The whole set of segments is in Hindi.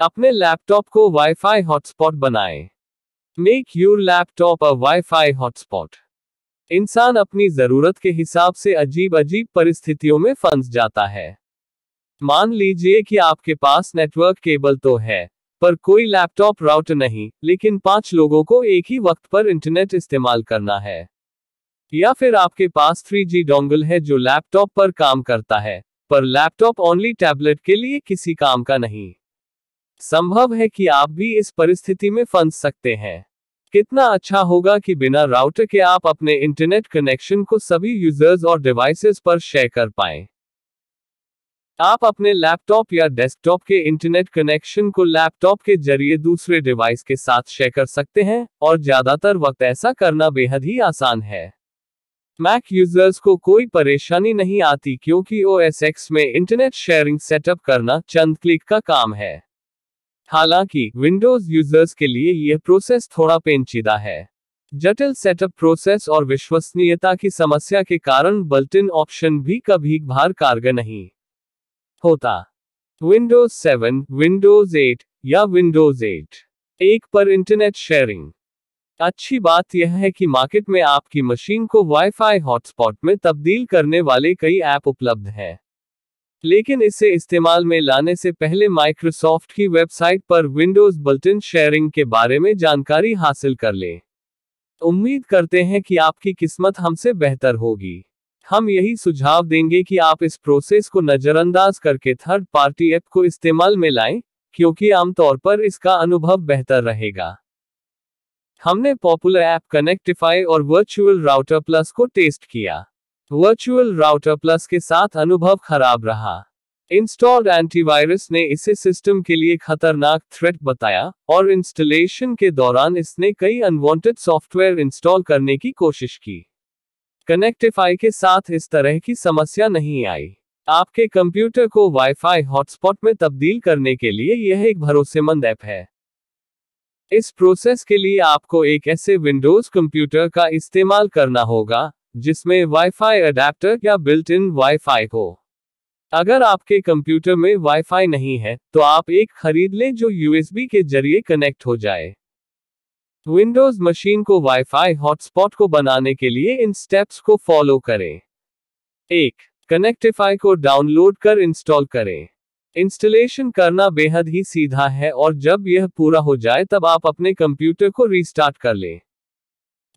अपने लैपटॉप को वाईफाई हॉटस्पॉट बनाएं। Make your laptop a WiFi hotspot इंसान अपनी जरूरत के हिसाब से अजीब अजीब परिस्थितियों में फंस जाता है मान लीजिए कि आपके पास नेटवर्क केबल तो है पर कोई लैपटॉप राउट नहीं लेकिन पांच लोगों को एक ही वक्त पर इंटरनेट इस्तेमाल करना है या फिर आपके पास 3G डोंगल है जो लैपटॉप पर काम करता है पर लैपटॉप ओनली टैबलेट के लिए किसी काम का नहीं संभव है कि आप भी इस परिस्थिति में फंस सकते हैं कितना अच्छा होगा कि बिना राउटर के आप अपने इंटरनेट कनेक्शन को सभी यूजर्स और डिवाइसेस पर शेयर कर पाए आप अपने लैपटॉप या डेस्कटॉप के इंटरनेट कनेक्शन को लैपटॉप के जरिए दूसरे डिवाइस के साथ शेयर कर सकते हैं और ज्यादातर वक्त ऐसा करना बेहद ही आसान है मैक यूजर्स को कोई परेशानी नहीं आती क्योंकि ओ में इंटरनेट शेयरिंग सेटअप करना चंद क्लिक का काम है हालांकि विंडोज यूजर्स के लिए यह प्रोसेस थोड़ा पेंचीदा है जटिल सेटअप प्रोसेस और विश्वसनीयता की समस्या के कारण बल्टिन ऑप्शन भी कभी भार कारगर नहीं होता विंडोज 7, विंडोज 8 या विंडोज 8 एक पर इंटरनेट शेयरिंग अच्छी बात यह है कि मार्केट में आपकी मशीन को वाईफाई हॉटस्पॉट में तब्दील करने वाले कई ऐप उपलब्ध हैं लेकिन इसे इस्तेमाल में लाने से पहले माइक्रोसॉफ्ट की वेबसाइट पर विंडोज बल्टन शेयरिंग के बारे में जानकारी हासिल कर लें उम्मीद करते हैं कि आपकी किस्मत हमसे बेहतर होगी हम यही सुझाव देंगे कि आप इस प्रोसेस को नज़रअंदाज करके थर्ड पार्टी ऐप को इस्तेमाल में लाएं, क्योंकि आमतौर पर इसका अनुभव बेहतर रहेगा हमने पॉपुलर ऐप कनेक्टिफाई और वर्चुअल राउटर प्लस को टेस्ट किया वर्चुअल राउटर प्लस के साथ अनुभव खराब रहा इंस्टॉल्ड एंटीवायरस ने इसे सिस्टम के लिए खतरनाक थ्रेट बताया और इंस्टॉलेशन के दौरान इसने कई अनवांटेड सॉफ्टवेयर इंस्टॉल करने की कोशिश की कनेक्टिफाई के साथ इस तरह की समस्या नहीं आई आपके कंप्यूटर को वाईफाई हॉटस्पॉट में तब्दील करने के लिए यह एक भरोसेमंद ऐप है इस प्रोसेस के लिए आपको एक ऐसे विंडोज कंप्यूटर का इस्तेमाल करना होगा जिसमें वाईफाई अडेप्टर या बिल्ट इन वाईफाई हो अगर आपके कंप्यूटर में वाईफाई नहीं है तो आप एक खरीद लें जो यूएसबी के जरिए कनेक्ट हो जाए विंडोज मशीन को वाईफाई हॉटस्पॉट को बनाने के लिए इन स्टेप्स को फॉलो करें एक कनेक्टिफाई को डाउनलोड कर इंस्टॉल करें इंस्टॉलेशन करना बेहद ही सीधा है और जब यह पूरा हो जाए तब आप अपने कंप्यूटर को रिस्टार्ट कर लें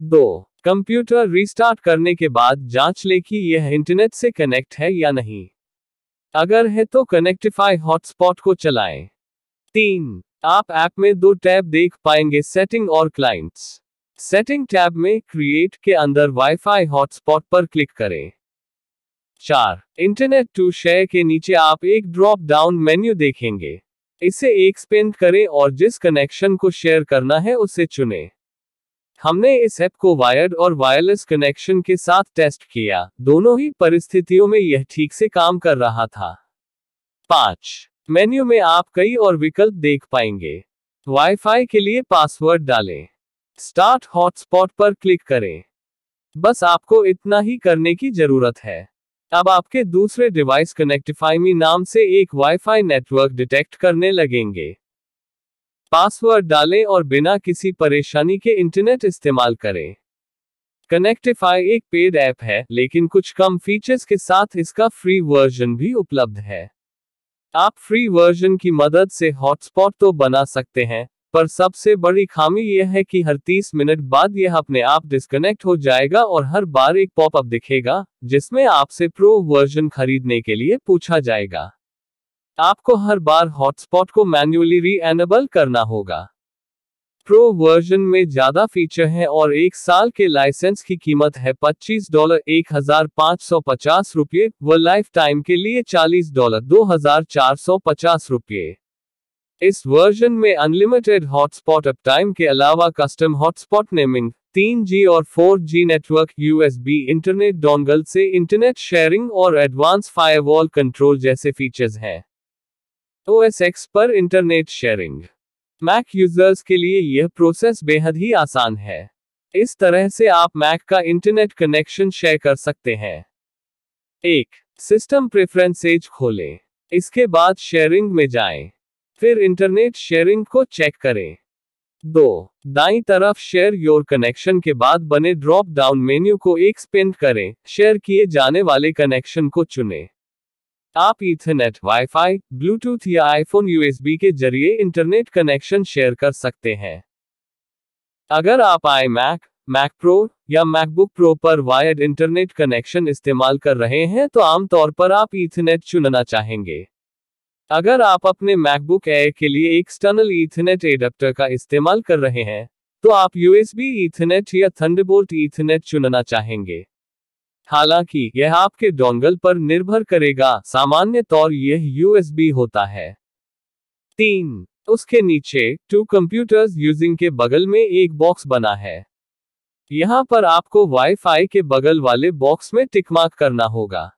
दो कंप्यूटर रीस्टार्ट करने के बाद जांच ले कि यह इंटरनेट से कनेक्ट है या नहीं अगर है तो कनेक्टिफाई हॉटस्पॉट को चलाएं। तीन आप ऐप में दो टैब देख पाएंगे सेटिंग और क्लाइंट्स सेटिंग टैब में क्रिएट के अंदर वाईफाई हॉटस्पॉट पर क्लिक करें चार इंटरनेट टू शेयर के नीचे आप एक ड्रॉप डाउन मेन्यू देखेंगे इसे एक्सपेंड करें और जिस कनेक्शन को शेयर करना है उसे चुनें हमने इस ऐप को वायर्ड और वायरलेस कनेक्शन के साथ टेस्ट किया दोनों ही परिस्थितियों में यह ठीक से काम कर रहा था पांच मेन्यू में आप कई और विकल्प देख पाएंगे वाईफाई के लिए पासवर्ड डालें स्टार्ट हॉटस्पॉट पर क्लिक करें बस आपको इतना ही करने की जरूरत है अब आपके दूसरे डिवाइस कनेक्टिफाई नाम से एक वाईफाई नेटवर्क डिटेक्ट करने लगेंगे पासवर्ड डालें और बिना किसी परेशानी के इंटरनेट इस्तेमाल करें कनेक्टिफाई एक पेड ऐप है लेकिन कुछ कम फीचर्स के साथ इसका फ्री वर्जन भी उपलब्ध है आप फ्री वर्जन की मदद से हॉटस्पॉट तो बना सकते हैं पर सबसे बड़ी खामी यह है कि हर 30 मिनट बाद यह अपने आप डिस्कनेक्ट हो जाएगा और हर बार एक पॉपअप दिखेगा जिसमें आपसे प्रो वर्जन खरीदने के लिए पूछा जाएगा आपको हर बार हॉटस्पॉट को मैन्युअली री एनेबल करना होगा प्रो वर्जन में ज्यादा फीचर हैं और एक साल के लाइसेंस की कीमत है 25 डॉलर एक हजार पाँच सौ पचास रुपये व लाइफ टाइम के लिए 40 डॉलर दो हजार चार सौ पचास रुपये इस वर्जन में अनलिमिटेड हॉटस्पॉट अप टाइम के अलावा कस्टम हॉटस्पॉट नेमिंग तीन जी और फोर जी नेटवर्क बी इंटरनेट डोंगल से इंटरनेट शेयरिंग और एडवांस फायरवॉल कंट्रोल जैसे फीचर्स हैं ओ एस एक्स पर इंटरनेट शेयरिंग मैक यूजर्स के लिए यह प्रोसेस बेहद ही आसान है इस तरह से आप मैक का इंटरनेट कनेक्शन शेयर कर सकते हैं एक सिस्टम प्रेफरेंसेज खोलें इसके बाद शेयरिंग में जाएं। फिर इंटरनेट शेयरिंग को चेक करें दो दाई तरफ शेयर योर कनेक्शन के बाद बने ड्रॉप डाउन मेन्यू को एक्सपेंड करें शेयर किए जाने वाले कनेक्शन को चुनें आप इथरनेट वाईफाई, ब्लूटूथ या आईफोन यूएसबी के जरिए इंटरनेट कनेक्शन शेयर कर सकते हैं अगर आप आई मैक मैक प्रो या मैकबुक प्रो पर वायर्ड इंटरनेट कनेक्शन इस्तेमाल कर रहे हैं तो आमतौर पर आप इथरनेट चुनना चाहेंगे अगर आप अपने मैकबुक एयर के लिए एक्सटर्नल इथरनेट एडप्टर का इस्तेमाल कर रहे हैं तो आप यूएसबी इथरनेट या थंडरबोल्ट इथरनेट चुनना चाहेंगे हालांकि यह आपके डोंगल पर निर्भर करेगा सामान्य तौर यह यूएसबी होता है तीन उसके नीचे टू कंप्यूटर्स यूजिंग के बगल में एक बॉक्स बना है यहाँ पर आपको वाईफाई के बगल वाले बॉक्स में टिकमार्क करना होगा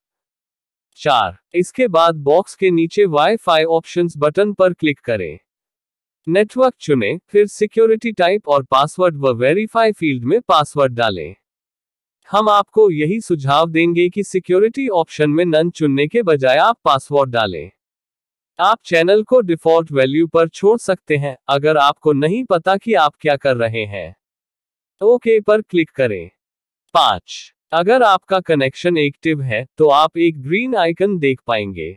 चार इसके बाद बॉक्स के नीचे वाईफाई ऑप्शंस बटन पर क्लिक करें नेटवर्क चुनें, फिर सिक्योरिटी टाइप और पासवर्ड व वेरीफाई फील्ड में पासवर्ड डालें हम आपको यही सुझाव देंगे कि सिक्योरिटी ऑप्शन में नन चुनने के बजाय आप पासवर्ड डालें आप चैनल को डिफॉल्ट वैल्यू पर छोड़ सकते हैं अगर आपको नहीं पता कि आप क्या कर रहे हैं ओके पर क्लिक करें पांच अगर आपका कनेक्शन एक्टिव है तो आप एक ग्रीन आइकन देख पाएंगे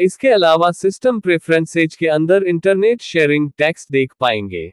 इसके अलावा सिस्टम प्रेफरेंसेज के अंदर इंटरनेट शेयरिंग टैक्स देख पाएंगे